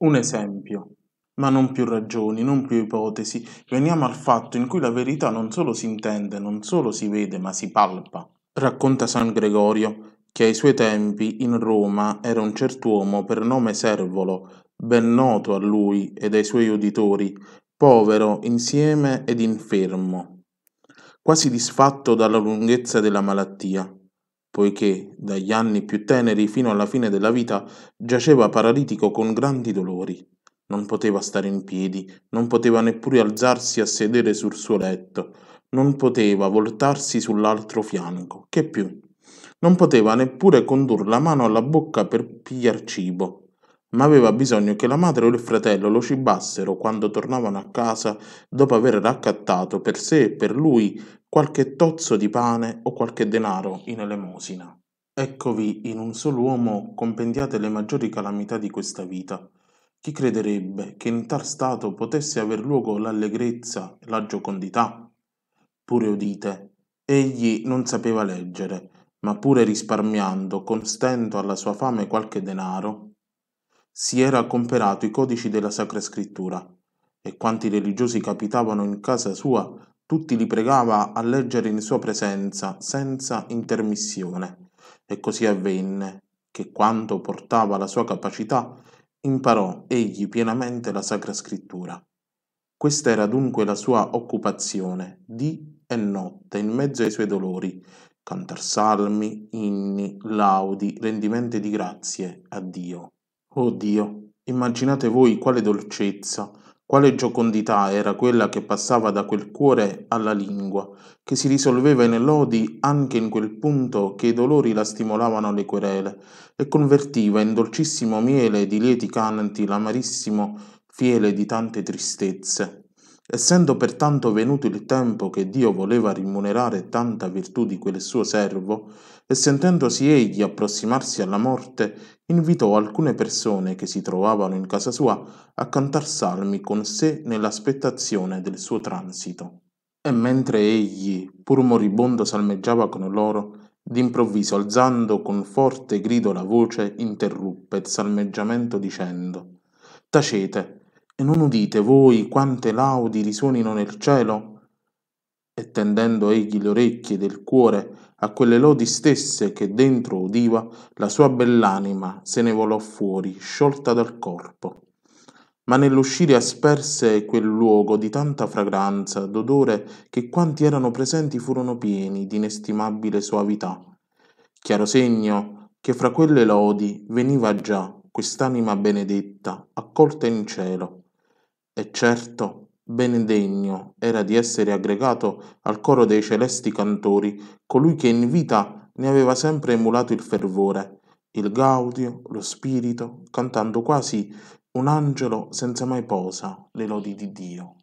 Un esempio. Ma non più ragioni, non più ipotesi, veniamo al fatto in cui la verità non solo si intende, non solo si vede, ma si palpa. Racconta San Gregorio che ai suoi tempi in Roma era un cert'uomo per nome Servolo, ben noto a lui ed ai suoi uditori, povero insieme ed infermo, quasi disfatto dalla lunghezza della malattia poiché dagli anni più teneri fino alla fine della vita giaceva paralitico con grandi dolori. Non poteva stare in piedi, non poteva neppure alzarsi a sedere sul suo letto, non poteva voltarsi sull'altro fianco, che più. Non poteva neppure condurre la mano alla bocca per pigliar cibo, ma aveva bisogno che la madre o il fratello lo cibassero quando tornavano a casa dopo aver raccattato per sé e per lui qualche tozzo di pane o qualche denaro in elemosina. Eccovi in un solo uomo compendiate le maggiori calamità di questa vita. Chi crederebbe che in tal stato potesse aver luogo l'allegrezza e la giocondità? Pure udite, egli non sapeva leggere, ma pure risparmiando con stento alla sua fame qualche denaro, si era comperato i codici della Sacra Scrittura, e quanti religiosi capitavano in casa sua tutti li pregava a leggere in sua presenza senza intermissione, e così avvenne che quanto portava la sua capacità, imparò egli pienamente la Sacra Scrittura. Questa era dunque la sua occupazione, di e notte, in mezzo ai suoi dolori, cantar salmi, inni, laudi, rendimenti di grazie a Dio. Oh Dio, immaginate voi quale dolcezza, quale giocondità era quella che passava da quel cuore alla lingua che si risolveva in lodi anche in quel punto che i dolori la stimolavano alle querele e convertiva in dolcissimo miele di lieti canti l'amarissimo fiele di tante tristezze Essendo pertanto venuto il tempo che Dio voleva rimunerare tanta virtù di quel suo servo, e sentendosi egli approssimarsi alla morte, invitò alcune persone che si trovavano in casa sua a cantar salmi con sé nell'aspettazione del suo transito. E mentre egli, pur moribondo, salmeggiava con loro, d'improvviso alzando con forte grido la voce, interruppe il salmeggiamento dicendo Tacete, e non udite voi quante laudi risuonino nel cielo? E tendendo egli le orecchie del cuore a quelle lodi stesse che dentro udiva, la sua bell'anima se ne volò fuori, sciolta dal corpo. Ma nell'uscire asperse quel luogo di tanta fragranza, d'odore, che quanti erano presenti furono pieni di inestimabile suavità. Chiaro segno che fra quelle lodi veniva già quest'anima benedetta, accolta in cielo, e certo benedegno era di essere aggregato al coro dei celesti cantori, colui che in vita ne aveva sempre emulato il fervore, il gaudio, lo spirito, cantando quasi un angelo senza mai posa le lodi di Dio.